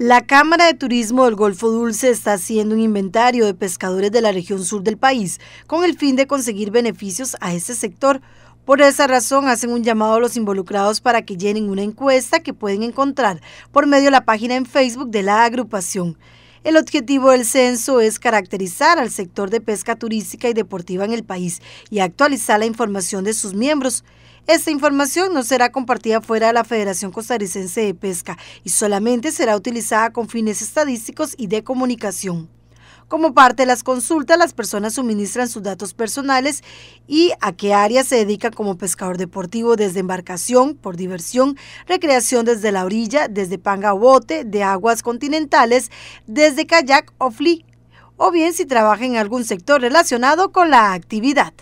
La Cámara de Turismo del Golfo Dulce está haciendo un inventario de pescadores de la región sur del país con el fin de conseguir beneficios a este sector. Por esa razón hacen un llamado a los involucrados para que llenen una encuesta que pueden encontrar por medio de la página en Facebook de la agrupación. El objetivo del censo es caracterizar al sector de pesca turística y deportiva en el país y actualizar la información de sus miembros. Esta información no será compartida fuera de la Federación Costarricense de Pesca y solamente será utilizada con fines estadísticos y de comunicación. Como parte de las consultas, las personas suministran sus datos personales y a qué área se dedica como pescador deportivo desde embarcación, por diversión, recreación desde la orilla, desde panga o bote, de aguas continentales, desde kayak o fli, o bien si trabaja en algún sector relacionado con la actividad.